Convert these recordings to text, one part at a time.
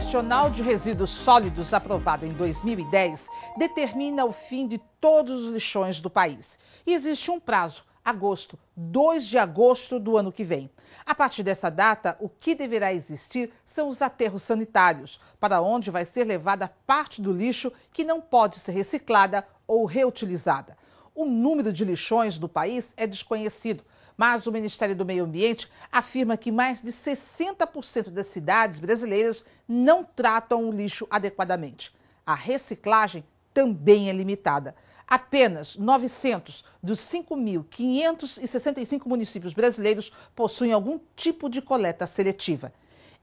Nacional de Resíduos Sólidos, aprovado em 2010, determina o fim de todos os lixões do país. E existe um prazo, agosto, 2 de agosto do ano que vem. A partir dessa data, o que deverá existir são os aterros sanitários, para onde vai ser levada parte do lixo que não pode ser reciclada ou reutilizada. O número de lixões do país é desconhecido. Mas o Ministério do Meio Ambiente afirma que mais de 60% das cidades brasileiras não tratam o lixo adequadamente. A reciclagem também é limitada. Apenas 900 dos 5.565 municípios brasileiros possuem algum tipo de coleta seletiva.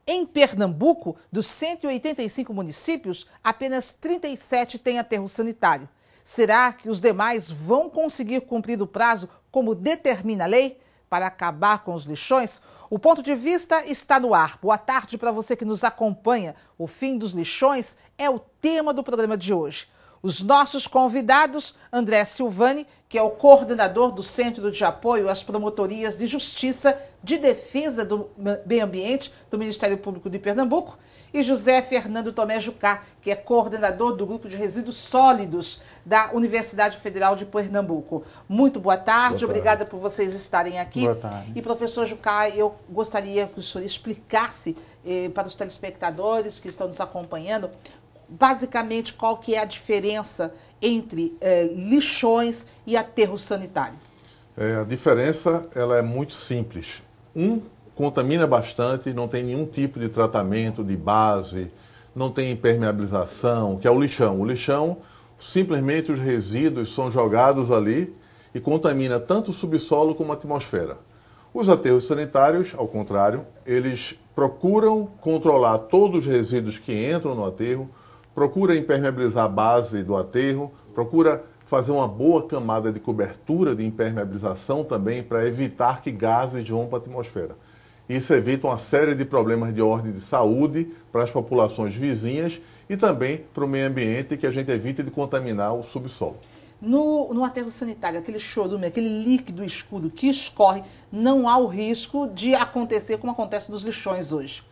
Em Pernambuco, dos 185 municípios, apenas 37 têm aterro sanitário. Será que os demais vão conseguir cumprir o prazo como determina a lei? para acabar com os lixões? O ponto de vista está no ar. Boa tarde para você que nos acompanha. O fim dos lixões é o tema do programa de hoje. Os nossos convidados, André Silvani, que é o coordenador do Centro de Apoio às Promotorias de Justiça de Defesa do Meio Ambiente do Ministério Público de Pernambuco, e José Fernando Tomé Jucá, que é coordenador do grupo de resíduos sólidos da Universidade Federal de Pernambuco. Muito boa tarde, boa tarde. obrigada por vocês estarem aqui. Boa tarde. E professor Jucá, eu gostaria que o senhor explicasse eh, para os telespectadores que estão nos acompanhando basicamente qual que é a diferença entre eh, lixões e aterro sanitário? É, a diferença ela é muito simples. Um contamina bastante, não tem nenhum tipo de tratamento de base, não tem impermeabilização, que é o lixão. O lixão, simplesmente os resíduos são jogados ali e contamina tanto o subsolo como a atmosfera. Os aterros sanitários, ao contrário, eles procuram controlar todos os resíduos que entram no aterro, procura impermeabilizar a base do aterro, procura fazer uma boa camada de cobertura de impermeabilização também para evitar que gases vão para a atmosfera. Isso evita uma série de problemas de ordem de saúde para as populações vizinhas e também para o meio ambiente, que a gente evita de contaminar o subsolo. No, no aterro sanitário, aquele chorume, aquele líquido escuro que escorre, não há o risco de acontecer como acontece nos lixões hoje.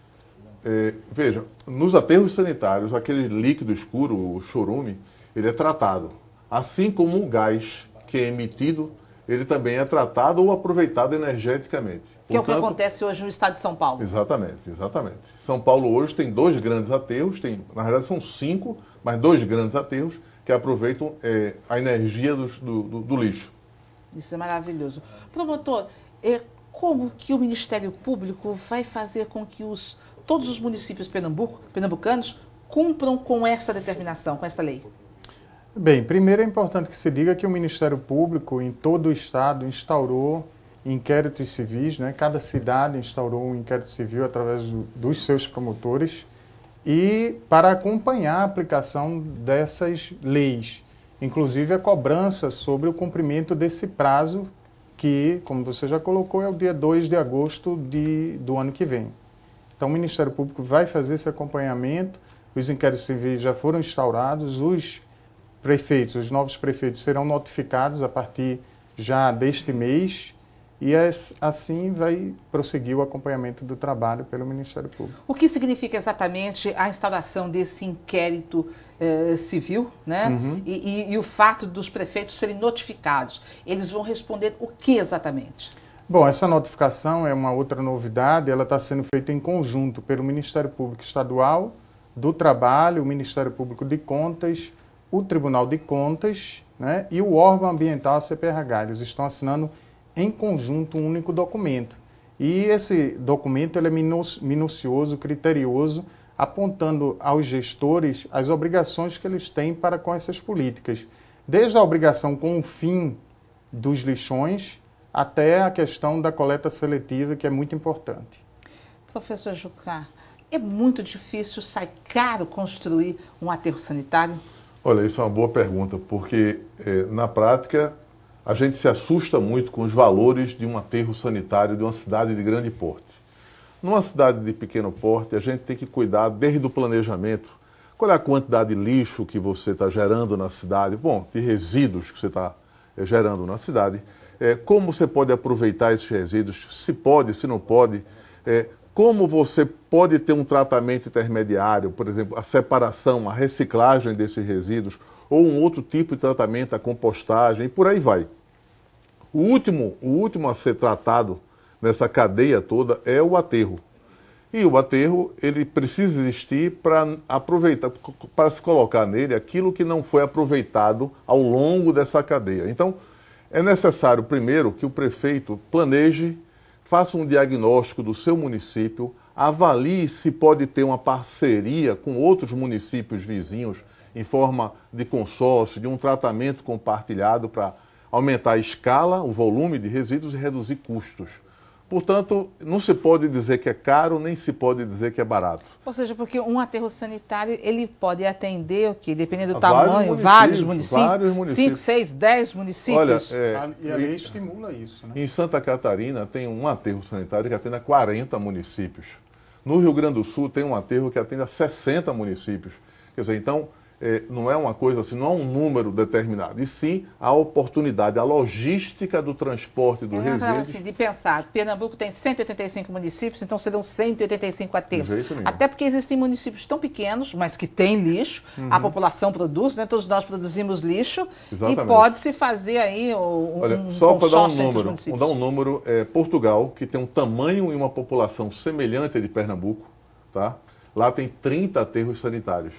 É, veja, nos aterros sanitários, aquele líquido escuro, o chorume, ele é tratado, assim como o gás que é emitido ele também é tratado ou aproveitado energeticamente. Portanto, que é o que acontece hoje no estado de São Paulo. Exatamente, exatamente. São Paulo hoje tem dois grandes aterros, tem, na verdade são cinco, mas dois grandes aterros que aproveitam é, a energia do, do, do, lixo. Isso é maravilhoso. Promotor, é, como que o Ministério Público vai fazer com que os, todos os municípios pernambuco, pernambucanos cumpram com essa determinação, com essa lei? Bem, primeiro é importante que se diga que o Ministério Público em todo o Estado instaurou inquéritos civis, né? cada cidade instaurou um inquérito civil através do, dos seus promotores e para acompanhar a aplicação dessas leis, inclusive a cobrança sobre o cumprimento desse prazo que, como você já colocou, é o dia 2 de agosto de, do ano que vem. Então o Ministério Público vai fazer esse acompanhamento, os inquéritos civis já foram instaurados, os prefeitos, os novos prefeitos serão notificados a partir já deste mês e assim vai prosseguir o acompanhamento do trabalho pelo Ministério Público. O que significa exatamente a instalação desse inquérito eh, civil, né? Uhum. E, e, e, o fato dos prefeitos serem notificados? Eles vão responder o que exatamente? Bom, essa notificação é uma outra novidade, ela está sendo feita em conjunto pelo Ministério Público Estadual do Trabalho, o Ministério Público de Contas o Tribunal de Contas né, e o órgão ambiental, a CPRH. Eles estão assinando em conjunto um único documento. E esse documento ele é minucioso, criterioso, apontando aos gestores as obrigações que eles têm para com essas políticas. Desde a obrigação com o fim dos lixões até a questão da coleta seletiva, que é muito importante. Professor Jucá, é muito difícil, sai caro construir um aterro sanitário? Olha, isso é uma boa pergunta, porque é, na prática a gente se assusta muito com os valores de um aterro sanitário de uma cidade de grande porte. Numa cidade de pequeno porte, a gente tem que cuidar desde o planejamento. Qual é a quantidade de lixo que você está gerando na cidade? Bom, de resíduos que você está é, gerando na cidade. É, como você pode aproveitar esses resíduos? Se pode, se não pode como você pode ter um tratamento intermediário, por exemplo, a separação, a reciclagem desses resíduos, ou um outro tipo de tratamento, a compostagem, e por aí vai. O último, o último a ser tratado nessa cadeia toda é o aterro. E o aterro, ele precisa existir para aproveitar, para se colocar nele aquilo que não foi aproveitado ao longo dessa cadeia. Então, é necessário primeiro que o prefeito planeje faça um diagnóstico do seu município, avalie se pode ter uma parceria com outros municípios vizinhos em forma de consórcio, de um tratamento compartilhado para aumentar a escala, o volume de resíduos e reduzir custos. Portanto, não se pode dizer que é caro, nem se pode dizer que é barato. Ou seja, porque um aterro sanitário, ele pode atender o quê? Dependendo do ah, vários tamanho, municípios, vários municípios. Vários municípios. Cinco, seis, dez municípios. Olha, é, e aí estimula isso. Né? Em Santa Catarina tem um aterro sanitário que atende a 40 municípios. No Rio Grande do Sul tem um aterro que atende a 60 municípios. Quer dizer, então, é, não é uma coisa assim, não é um número determinado, e sim a oportunidade, a logística do transporte do é, resíduos. Assim, de pensar, Pernambuco tem 185 municípios, então serão 185 aterros. Até porque existem municípios tão pequenos, mas que têm lixo, uhum. a população produz, né? todos nós produzimos lixo, Exatamente. e pode-se fazer aí um Olha, só para dar um número, vou dar um número, é, Portugal, que tem um tamanho e uma população semelhante à de Pernambuco, tá? lá tem 30 aterros sanitários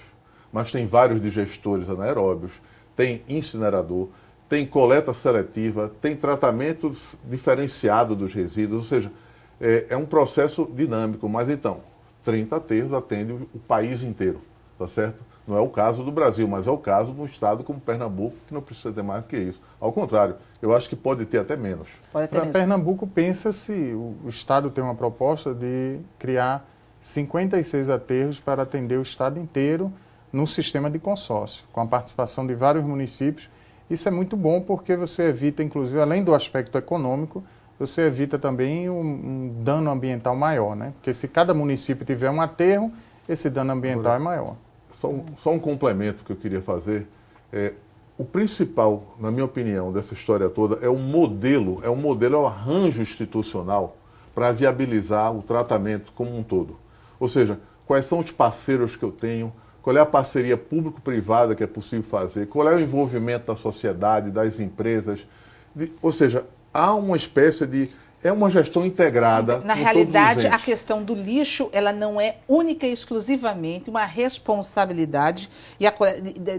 mas tem vários digestores anaeróbios, tem incinerador, tem coleta seletiva, tem tratamento diferenciado dos resíduos, ou seja, é, é um processo dinâmico, mas então, 30 aterros atende o país inteiro, tá certo? Não é o caso do Brasil, mas é o caso de um estado como Pernambuco, que não precisa ter mais do que isso. Ao contrário, eu acho que pode ter até menos. Para Pernambuco, pensa-se, o estado tem uma proposta de criar 56 aterros para atender o estado inteiro, num sistema de consórcio, com a participação de vários municípios. Isso é muito bom porque você evita, inclusive, além do aspecto econômico, você evita também um, um dano ambiental maior, né? Porque se cada município tiver um aterro, esse dano ambiental Agora, é maior. Só um, só um, complemento que eu queria fazer. É, o principal, na minha opinião, dessa história toda é o modelo, é o modelo, é o arranjo institucional para viabilizar o tratamento como um todo. Ou seja, quais são os parceiros que eu tenho, qual é a parceria público-privada que é possível fazer, qual é o envolvimento da sociedade, das empresas. De, ou seja, há uma espécie de é uma gestão integrada. Na realidade, a questão do lixo ela não é única e exclusivamente uma responsabilidade e a,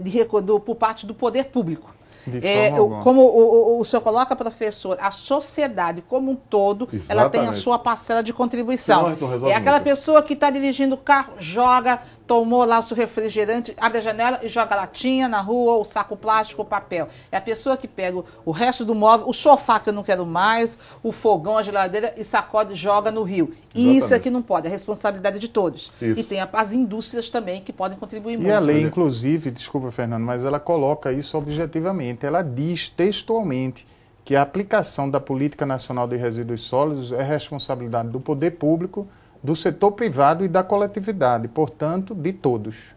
de, de, por parte do poder público. É, como o, o, o, senhor coloca, professor, a sociedade como um todo, Exatamente. ela tem a sua parcela de contribuição. é aquela pessoa que está dirigindo o carro, joga, tomou lá o seu refrigerante, abre a janela e joga latinha na rua, ou saco plástico, ou papel. É a pessoa que pega o resto do móvel, o sofá que eu não quero mais, o fogão, a geladeira e sacode e joga no rio. Exatamente. Isso é que não pode, é responsabilidade de todos. Isso. E tem as indústrias também que podem contribuir e muito. E a lei, é. inclusive, desculpa, Fernando, mas ela coloca isso objetivamente, ela diz textualmente que a aplicação da Política Nacional de Resíduos Sólidos é responsabilidade do poder público do setor privado e da coletividade, portanto, de todos.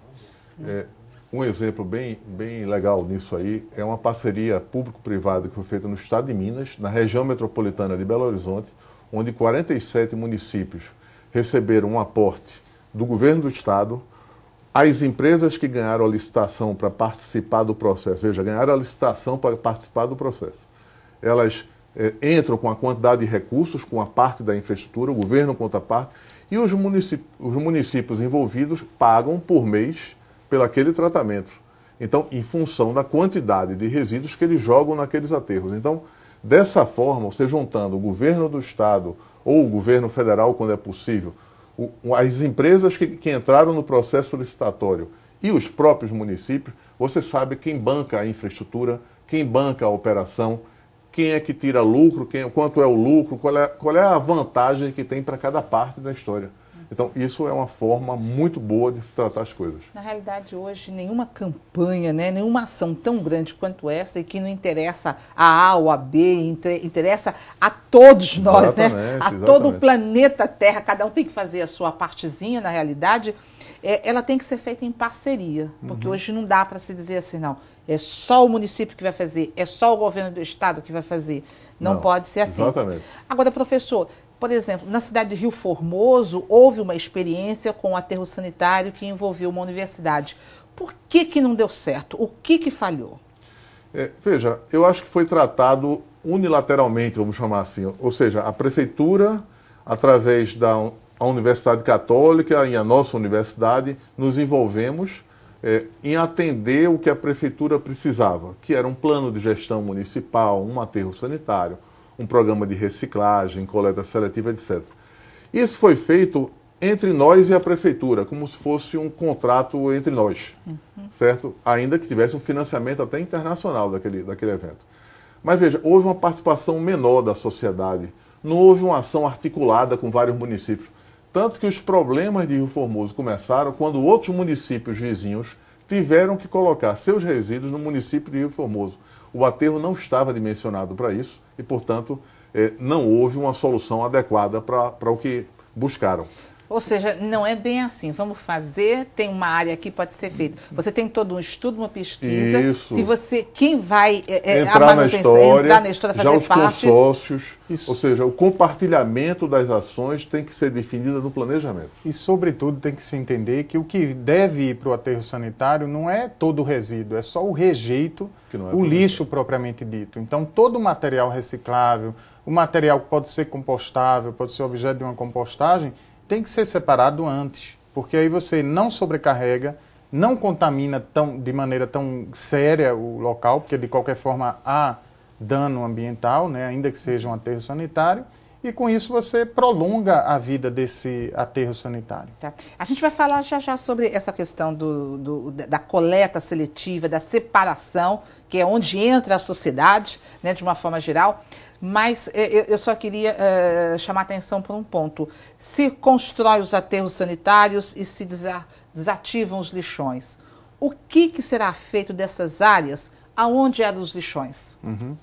É, um exemplo bem, bem legal nisso aí é uma parceria público-privada que foi feita no estado de Minas, na região metropolitana de Belo Horizonte, onde 47 municípios receberam um aporte do governo do estado. As empresas que ganharam a licitação para participar do processo, veja, ganharam a licitação para participar do processo, elas é, entram com a quantidade de recursos, com a parte da infraestrutura, o governo conta a parte, e os, os municípios envolvidos pagam por mês pelo aquele tratamento. Então, em função da quantidade de resíduos que eles jogam naqueles aterros. Então, dessa forma, você juntando o governo do Estado ou o governo federal, quando é possível, as empresas que, que entraram no processo licitatório e os próprios municípios, você sabe quem banca a infraestrutura, quem banca a operação, quem é que tira lucro, quem, quanto é o lucro, qual é, qual é a vantagem que tem para cada parte da história. Então, isso é uma forma muito boa de se tratar as coisas. Na realidade, hoje, nenhuma campanha, né, nenhuma ação tão grande quanto essa e que não interessa a A ou a B, interessa a todos nós, né? a exatamente. todo o planeta Terra, cada um tem que fazer a sua partezinha, na realidade, é, ela tem que ser feita em parceria, porque uhum. hoje não dá para se dizer assim, não, é só o município que vai fazer, é só o governo do estado que vai fazer. Não, Não pode ser assim. Exatamente. Agora, professor, por exemplo, na cidade de Rio Formoso houve uma experiência com um aterro sanitário que envolveu uma universidade. Por que, que não deu certo? O que, que falhou? É, veja, eu acho que foi tratado unilateralmente, vamos chamar assim. Ou seja, a prefeitura, através da a Universidade Católica e a nossa universidade, nos envolvemos é, em atender o que a prefeitura precisava, que era um plano de gestão municipal, um aterro sanitário, um programa de reciclagem, coleta seletiva, etc. Isso foi feito entre nós e a prefeitura, como se fosse um contrato entre nós, uhum. certo? Ainda que tivesse um financiamento até internacional daquele, daquele evento. Mas veja, houve uma participação menor da sociedade, não houve uma ação articulada com vários municípios. Tanto que os problemas de Rio Formoso começaram quando outros municípios vizinhos tiveram que colocar seus resíduos no município de Rio Formoso. O aterro não estava dimensionado para isso e, portanto, eh, não houve uma solução adequada para o que buscaram. Ou seja, não é bem assim. Vamos fazer, tem uma área que pode ser feita. Você tem todo um estudo, uma pesquisa. Isso. Se você, quem vai é, é entrar, na história, entrar na história, fazer já os parte... consórcios, Isso. ou seja, o compartilhamento das ações tem que ser definido no planejamento. E, sobretudo, tem que se entender que o que deve ir para o aterro sanitário não é todo o resíduo, é só o rejeito, é o lixo propriamente dito. Então, todo o material reciclável, o material que pode ser compostável, pode ser objeto de uma compostagem, tem que ser separado antes, porque aí você não sobrecarrega, não contamina tão, de maneira tão séria o local, porque de qualquer forma há dano ambiental, né, ainda que seja um aterro sanitário, e com isso você prolonga a vida desse aterro sanitário. Tá. A gente vai falar já já sobre essa questão do, do, da coleta seletiva, da separação, que é onde entra a sociedade, né, de uma forma geral. Mas eh, eu só queria uh, chamar atenção para um ponto. Se constrói os aterros sanitários e se desativam os lixões, o que, que será feito dessas áreas aonde eram é os lixões? Uhum.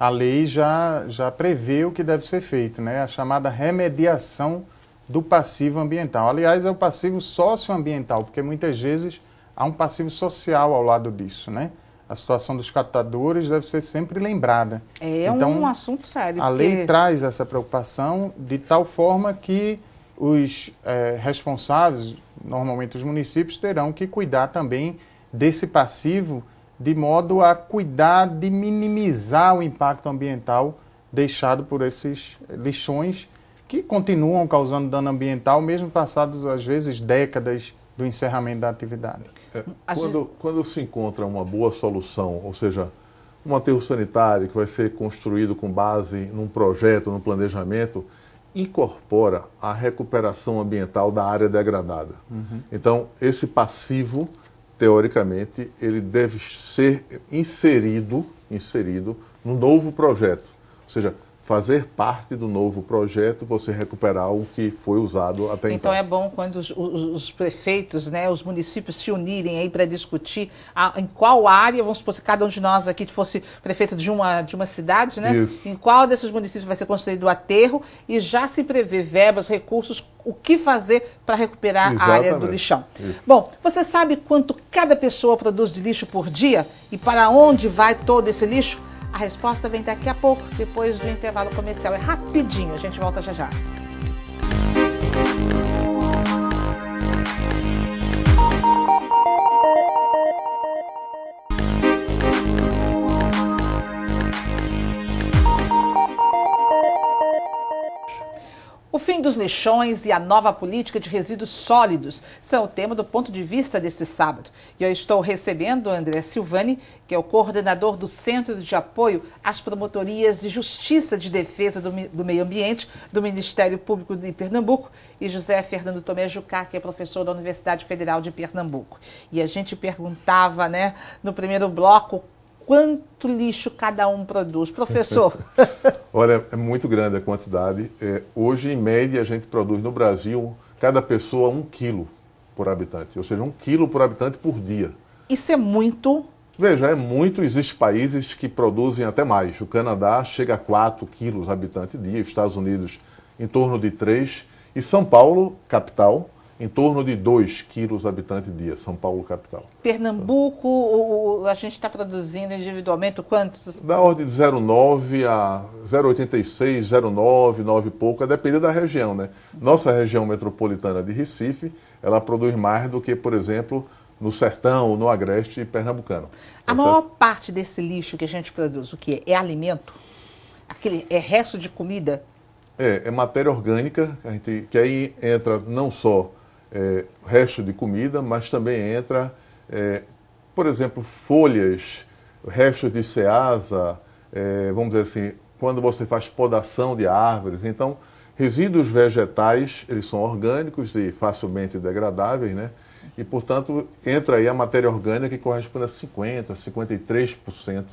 A lei já, já prevê o que deve ser feito, né? a chamada remediação do passivo ambiental. Aliás, é o passivo socioambiental, porque muitas vezes há um passivo social ao lado disso. Né? a situação dos captadores deve ser sempre lembrada. É então, um assunto sério. A lei traz essa preocupação de tal forma que os é, responsáveis, normalmente os municípios, terão que cuidar também desse passivo de modo a cuidar de minimizar o impacto ambiental deixado por esses lixões que continuam causando dano ambiental, mesmo passados, às vezes, décadas do encerramento da atividade. É, quando, gente... quando se encontra uma boa solução, ou seja, um aterro sanitário que vai ser construído com base num projeto, num planejamento, incorpora a recuperação ambiental da área degradada. Uhum. Então, esse passivo, teoricamente, ele deve ser inserido, inserido no novo projeto. Ou seja, fazer parte do novo projeto, você recuperar o que foi usado até então. Então é bom quando os, os, os prefeitos, né, os municípios se unirem aí para discutir a, em qual área, vamos supor, se cada um de nós aqui fosse prefeito de uma, de uma cidade, né, Isso. em qual desses municípios vai ser construído o aterro e já se prever verbas, recursos, o que fazer para recuperar Exatamente. a área do lixão. Isso. Bom, você sabe quanto cada pessoa produz de lixo por dia e para onde vai todo esse lixo? A resposta vem daqui a pouco, depois do intervalo comercial. É rapidinho, a gente volta já já. fim dos lixões e a nova política de resíduos sólidos são o tema do ponto de vista deste sábado. E eu estou recebendo o André Silvani, que é o coordenador do Centro de Apoio às Promotorias de Justiça de Defesa do, do Meio Ambiente do Ministério Público de Pernambuco, e José Fernando Tomé Jucá, que é professor da Universidade Federal de Pernambuco. E a gente perguntava, né, no primeiro bloco, quanto lixo cada um produz. Professor. Olha, é muito grande a quantidade. É, hoje, em média, a gente produz no Brasil, cada pessoa, um quilo por habitante. Ou seja, um quilo por habitante por dia. Isso é muito. Veja, é muito. Existem países que produzem até mais. O Canadá chega a 4 quilos habitante dia, Estados Unidos em torno de 3. E São Paulo, capital, em torno de 2 quilos habitante dia, São Paulo capital. Pernambuco, o, a gente está produzindo individualmente quantos? Da ordem de 0,9 a 0,86, 0,9, 9 e pouco, a depender da região. Né? Nossa região metropolitana de Recife, ela produz mais do que, por exemplo, no sertão, no agreste pernambucano. A tá maior certo? parte desse lixo que a gente produz, o que é? É alimento? Aquele, é resto de comida? É, é matéria orgânica, a gente, que aí entra não só é, resto de comida, mas também entra, é, por exemplo, folhas, restos de ceasa, é, vamos dizer assim, quando você faz podação de árvores. Então, resíduos vegetais, eles são orgânicos e facilmente degradáveis, né? E, portanto, entra aí a matéria orgânica que corresponde a 50%, 53%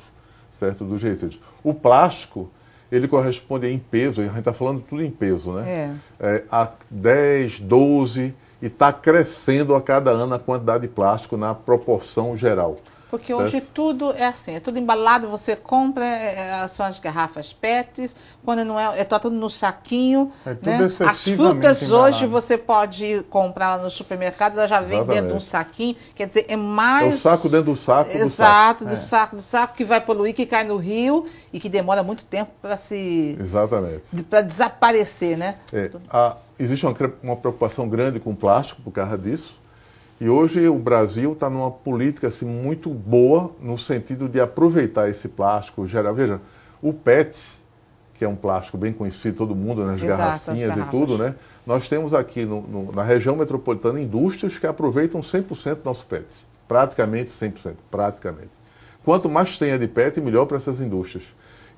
certo, dos resíduos. O plástico, ele corresponde em peso, a gente está falando tudo em peso, né? É. é. a 10, 12 e está crescendo a cada ano a quantidade de plástico na proporção geral. Porque certo. hoje tudo é assim, é tudo embalado, você compra, é, é são as garrafas PETs quando não é, é tá tudo no saquinho. É tudo né? As frutas embalado. hoje você pode comprar no supermercado, ela já vem Exatamente. dentro de um saquinho, quer dizer, é mais. É o saco dentro do saco. Exato, do saco, do, é. saco do saco, que vai poluir, que cai no rio e que demora muito tempo para se. Exatamente. Para desaparecer, né? É, a, existe uma, uma preocupação grande com o plástico por causa disso e hoje o Brasil está numa política assim, muito boa no sentido de aproveitar esse plástico, geral. Veja, o PET, que é um plástico bem conhecido todo mundo, nas né, garrafinhas e tudo, né? Nós temos aqui no, no, na região metropolitana indústrias que aproveitam 100% do nosso PET. Praticamente 100%, praticamente. Quanto mais tenha de PET, melhor para essas indústrias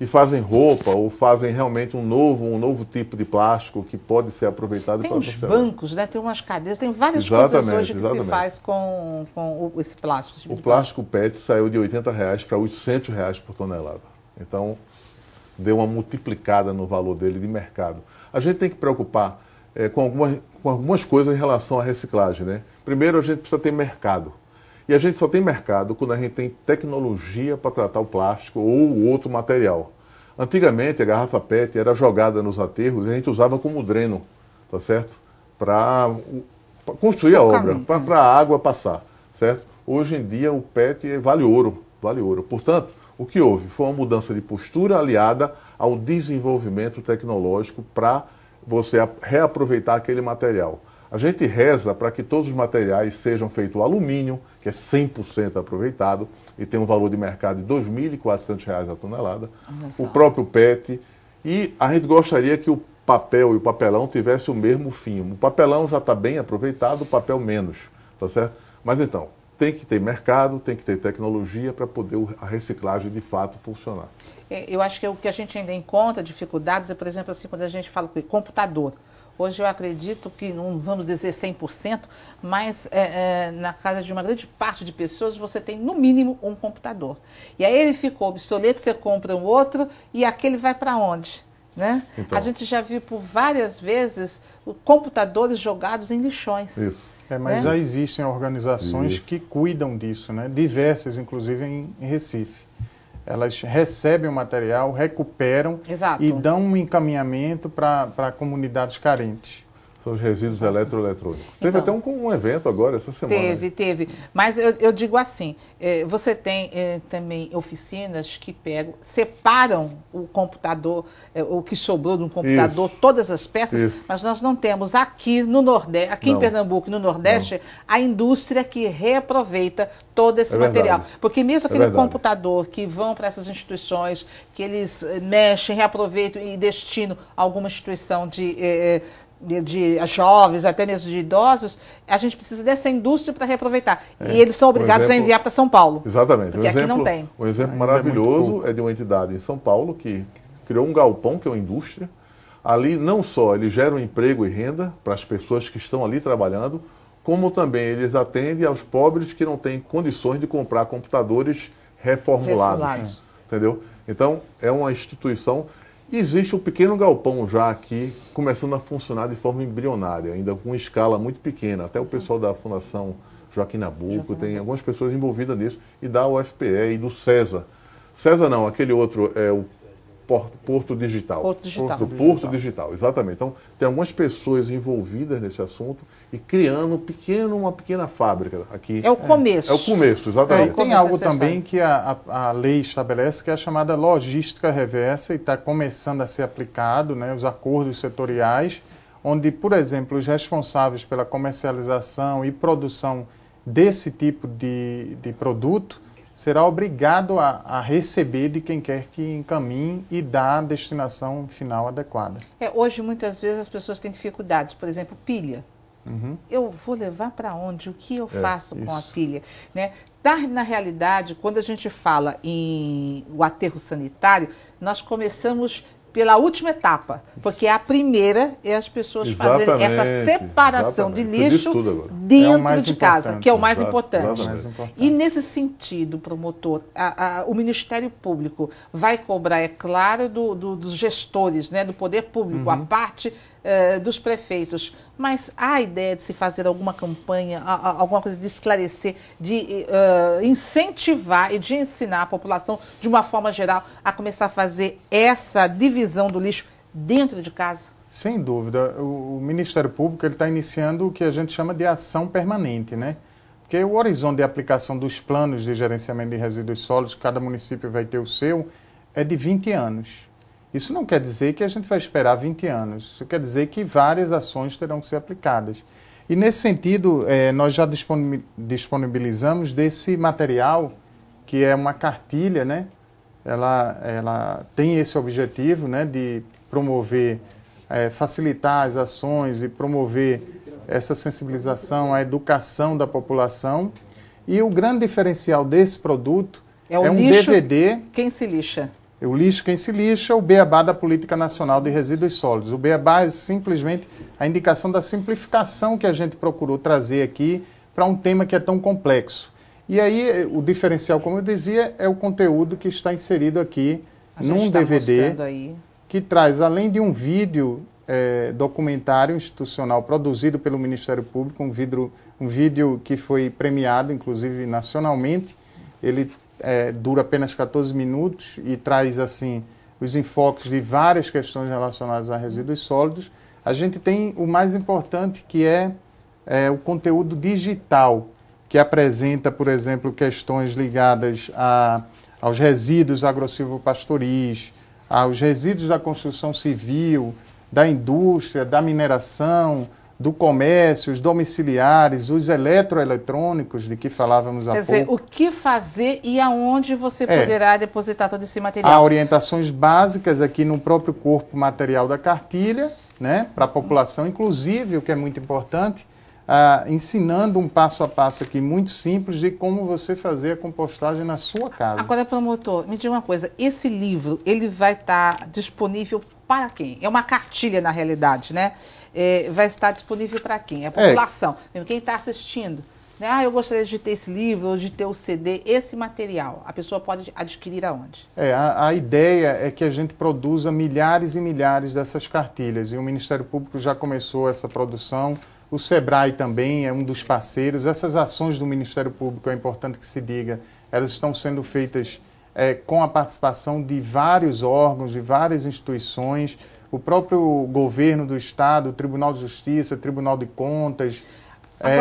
e fazem roupa ou fazem realmente um novo, um novo tipo de plástico que pode ser aproveitado tem para Tem bancos, né? tem umas cadeias, tem várias exatamente, coisas hoje que se faz com, com esse plástico. Tipo o plástico, plástico PET saiu de 80 reais para 800 reais por tonelada. Então, deu uma multiplicada no valor dele de mercado. A gente tem que preocupar é, com, algumas, com algumas coisas em relação à reciclagem. Né? Primeiro, a gente precisa ter mercado. E a gente só tem mercado quando a gente tem tecnologia para tratar o plástico ou outro material. Antigamente a garrafa PET era jogada nos aterros e a gente usava como dreno, tá certo? Para construir a obra, para né? a água passar, certo? Hoje em dia o PET vale ouro, vale ouro. Portanto, o que houve foi uma mudança de postura aliada ao desenvolvimento tecnológico para você reaproveitar aquele material. A gente reza para que todos os materiais sejam feitos alumínio, que é 100% aproveitado e tem um valor de mercado de R$ 2.400 a tonelada, o próprio PET. E a gente gostaria que o papel e o papelão tivesse o mesmo fim. O papelão já está bem aproveitado, o papel menos, tá certo? Mas então, tem que ter mercado, tem que ter tecnologia para poder a reciclagem de fato funcionar. É, eu acho que o que a gente ainda encontra dificuldades é, por exemplo, assim, quando a gente fala com computador. Hoje eu acredito que, não vamos dizer 100%, mas é, é, na casa de uma grande parte de pessoas você tem no mínimo um computador. E aí ele ficou obsoleto, você compra um outro e aquele vai para onde? Né? Então, a gente já viu por várias vezes computadores jogados em lixões. Isso. É, mas né? já existem organizações isso. que cuidam disso, né? diversas, inclusive em Recife elas recebem o material, recuperam Exato. e dão um encaminhamento para comunidades carentes são os resíduos tá. eletroeletrônicos. Então, teve até um, um, evento agora essa semana. Teve, teve. Mas eu, eu digo assim, é, você tem é, também oficinas que pegam, separam o computador, é, o que sobrou de um computador, Isso. todas as peças, Isso. mas nós não temos aqui no Nordeste, aqui não. em Pernambuco, no Nordeste, não. a indústria que reaproveita todo esse é material. Porque mesmo é aquele computador que vão para essas instituições, que eles mexem, reaproveitam e destinam a alguma instituição de de, de eh, jovens, até mesmo de idosos, a gente precisa dessa indústria para reaproveitar. É. E eles são obrigados um exemplo, a enviar para São Paulo. Exatamente. Porque um exemplo, aqui não tem. Um exemplo é. maravilhoso é, é de uma entidade em São Paulo que criou um galpão, que é uma indústria. Ali não só ele gera um emprego e renda para as pessoas que estão ali trabalhando, como também eles atendem aos pobres que não têm condições de comprar computadores reformulados. reformulados. Entendeu? Então, é uma instituição existe um pequeno galpão já aqui, começando a funcionar de forma embrionária, ainda com escala muito pequena. Até o pessoal da Fundação Joaquim Nabuco, tem algumas pessoas envolvidas nisso, e da UFPE e do César. César não, aquele outro é o Porto, Porto Digital. Porto Digital. Porto, Porto Digital. exatamente. Então, tem algumas pessoas envolvidas nesse assunto e criando um pequeno, uma pequena fábrica aqui. É o começo. É, é o começo, exatamente. É, tem começo algo também que a, a, a, lei estabelece, que é a chamada logística reversa e está começando a ser aplicado, né, os acordos setoriais, onde, por exemplo, os responsáveis pela comercialização e produção desse tipo de, de produto será obrigado a, a, receber de quem quer que encaminhe e dá a destinação final adequada. É, hoje, muitas vezes, as pessoas têm dificuldades, por exemplo, pilha. Uhum. Eu vou levar para onde? O que eu é, faço com a pilha? Né? Tá, na realidade, quando a gente fala em o aterro sanitário, nós começamos pela última etapa, porque é a primeira é as pessoas exatamente, fazerem essa separação exatamente. de lixo dentro é de casa, que é o mais, Exato, importante. E nesse sentido, promotor, a, a, o Ministério Público vai cobrar, é claro, do, do, dos gestores, né, do poder público, uhum. a parte eh, dos prefeitos, mas há a ideia de se fazer alguma campanha, alguma coisa de esclarecer, de uh, incentivar e de ensinar a população, de uma forma geral, a começar a fazer essa divisão do lixo dentro de casa? Sem dúvida. O, o Ministério Público está iniciando o que a gente chama de ação permanente, né? Porque o horizonte de aplicação dos planos de gerenciamento de resíduos sólidos, cada município vai ter o seu, é de 20 anos. Isso não quer dizer que a gente vai esperar 20 anos, isso quer dizer que várias ações terão que ser aplicadas. E nesse sentido, é, nós já disponibilizamos desse material, que é uma cartilha, né? ela, ela tem esse objetivo né? de promover, é, facilitar as ações e promover essa sensibilização, a educação da população. E o grande diferencial desse produto é, é um lixo, DVD. Quem se lixa? O lixo quem se lixa, é o beabá da Política Nacional de Resíduos Sólidos. O beabá é simplesmente a indicação da simplificação que a gente procurou trazer aqui para um tema que é tão complexo. E aí, o diferencial, como eu dizia, é o conteúdo que está inserido aqui num DVD tá que traz, além de um vídeo é, documentário institucional produzido pelo Ministério Público, um vídeo, um vídeo que foi premiado, inclusive nacionalmente, ele é, dura apenas 14 minutos e traz assim os enfoques de várias questões relacionadas a resíduos sólidos, a gente tem o mais importante que é, é o conteúdo digital, que apresenta, por exemplo, questões ligadas a, aos resíduos agrossilvopastoris, aos resíduos da construção civil, da indústria, da mineração, do comércio, os domiciliares, os eletroeletrônicos de que falávamos há Quer pouco. Quer dizer, o que fazer e aonde você é. poderá depositar todo esse material? Há orientações básicas aqui no próprio corpo material da cartilha, né, para a população, inclusive, o que é muito importante, ah, ensinando um passo a passo aqui muito simples de como você fazer a compostagem na sua casa. Agora, promotor, me diga uma coisa: esse livro ele vai estar tá disponível para quem? É uma cartilha na realidade, né? é, vai estar disponível para quem? A é. população, é. quem está assistindo. Né? Ah, eu gostaria de ter esse livro, ou de ter o CD, esse material. A pessoa pode adquirir aonde? É, a, a ideia é que a gente produza milhares e milhares dessas cartilhas. E o Ministério Público já começou essa produção. O SEBRAE também é um dos parceiros. Essas ações do Ministério Público, é importante que se diga, elas estão sendo feitas é, com a participação de vários órgãos, de várias instituições, o próprio governo do Estado, o Tribunal de Justiça, o Tribunal de Contas, é,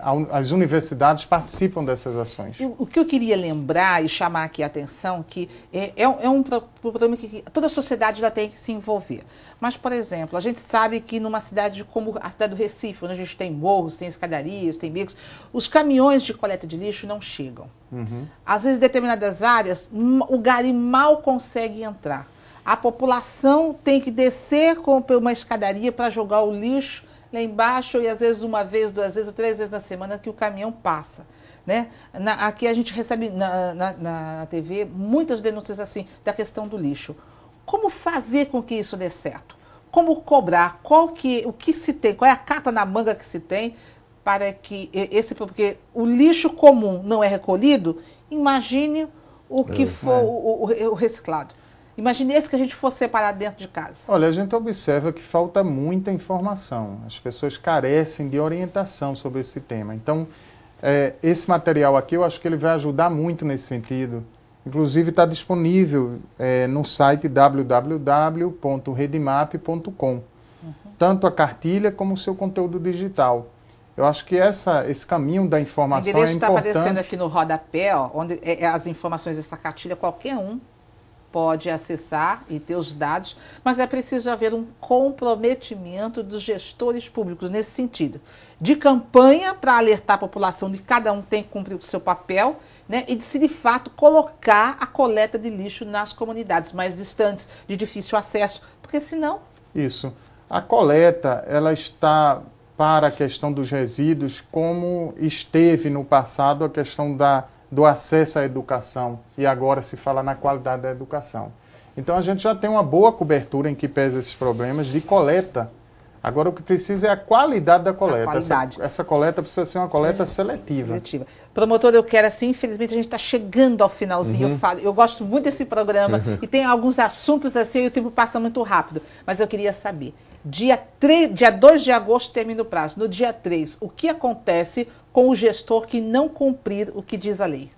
Agora, é, as universidades participam dessas ações. O que eu queria lembrar e chamar aqui a atenção que é, é, um, é um problema que toda a sociedade já tem que se envolver. Mas, por exemplo, a gente sabe que numa cidade como a cidade do Recife, onde a gente tem morros, tem escadarias, tem becos, os caminhões de coleta de lixo não chegam. Uhum. Às vezes, em determinadas áreas, o gari mal consegue entrar. A população tem que descer com uma escadaria para jogar o lixo lá embaixo e às vezes uma vez, duas vezes ou três vezes na semana que o caminhão passa. Né? Na, aqui a gente recebe na, na, na TV muitas denúncias assim da questão do lixo. Como fazer com que isso dê certo? Como cobrar? Qual que, o que se tem? Qual é a carta na manga que se tem para que esse porque o lixo comum não é recolhido? Imagine o que é. for O, o, o reciclado. Imagine se que a gente fosse separar dentro de casa. Olha, a gente observa que falta muita informação. As pessoas carecem de orientação sobre esse tema. Então, é, esse material aqui eu acho que ele vai ajudar muito nesse sentido. Inclusive está disponível é, no site www.redmap.com, uhum. tanto a cartilha como o seu conteúdo digital. Eu acho que essa, esse caminho da informação é importante. O endereço está aparecendo aqui no rodapé, ó, onde é, é, as informações dessa cartilha qualquer um pode acessar e ter os dados, mas é preciso haver um comprometimento dos gestores públicos nesse sentido. De campanha para alertar a população de que cada um tem que cumprir o seu papel né, e de se de fato colocar a coleta de lixo nas comunidades mais distantes, de difícil acesso, porque senão. Isso. A coleta, ela está para a questão dos resíduos, como esteve no passado a questão da do acesso à educação e agora se fala na qualidade da educação. Então a gente já tem uma boa cobertura em que pesa esses problemas de coleta. Agora o que precisa é a qualidade da coleta. Qualidade. Essa, essa, coleta precisa ser uma coleta uhum. seletiva. seletiva. Promotor, eu quero assim, infelizmente a gente está chegando ao finalzinho. Uhum. Eu falo, eu gosto muito desse programa uhum. e tem alguns assuntos assim e o tempo passa muito rápido. Mas eu queria saber, dia, 3, dia 2 de agosto termina o prazo. No dia 3, o que acontece com o gestor que não cumprir o que diz a lei?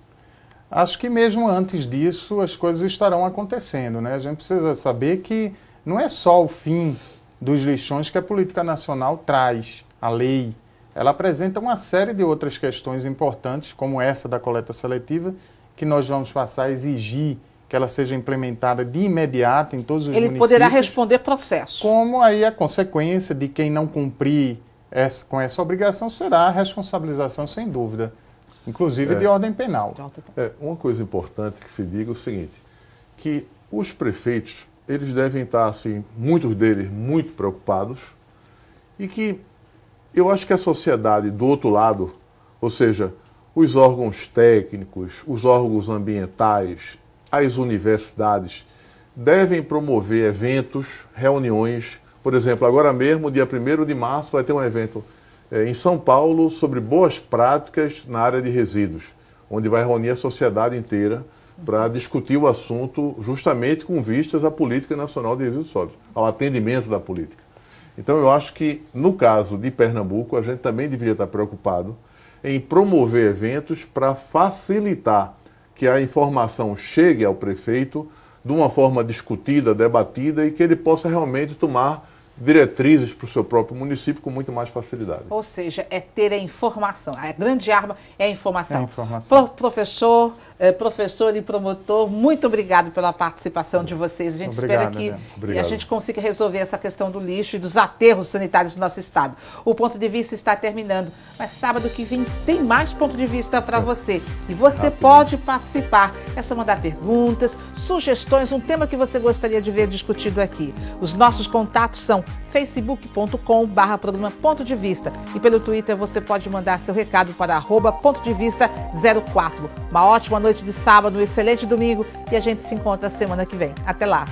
Acho que mesmo antes disso as coisas estarão acontecendo, né? A gente precisa saber que não é só o fim dos lixões que a política nacional traz, a lei. Ela apresenta uma série de outras questões importantes, como essa da coleta seletiva, que nós vamos passar a exigir que ela seja implementada de imediato em todos os Ele municípios. Ele poderá responder processo. Como aí a consequência de quem não cumprir essa, com essa obrigação será a responsabilização, sem dúvida, inclusive é, de ordem penal. É, uma coisa importante que se diga é o seguinte, que os prefeitos, eles devem estar, assim, muitos deles muito preocupados e que eu acho que a sociedade do outro lado, ou seja, os órgãos técnicos, os órgãos ambientais, as universidades, devem promover eventos, reuniões, por exemplo, agora mesmo, dia 1 de março, vai ter um evento é, em São Paulo sobre boas práticas na área de resíduos, onde vai reunir a sociedade inteira para discutir o assunto justamente com vistas à política nacional de resíduos sólidos, ao atendimento da política. Então, eu acho que, no caso de Pernambuco, a gente também deveria estar preocupado em promover eventos para facilitar que a informação chegue ao prefeito de uma forma discutida, debatida e que ele possa realmente tomar diretrizes para o seu próprio município com muito mais facilidade. Ou seja, é ter a informação. A grande arma é a informação. É a informação. Pro professor, eh, professor e promotor, muito obrigado pela participação de vocês. A gente obrigado, espera que a gente consiga resolver essa questão do lixo e dos aterros sanitários do nosso estado. O ponto de vista está terminando, mas sábado que vem tem mais ponto de vista para é. você. E você Rápido. pode participar. É só mandar perguntas, sugestões, um tema que você gostaria de ver discutido aqui. Os nossos contatos são facebook.com barra programa Ponto de Vista. E pelo Twitter você pode mandar seu recado para arroba Ponto de Vista 04. Uma ótima noite de sábado, um excelente domingo e a gente se encontra semana que vem. Até lá!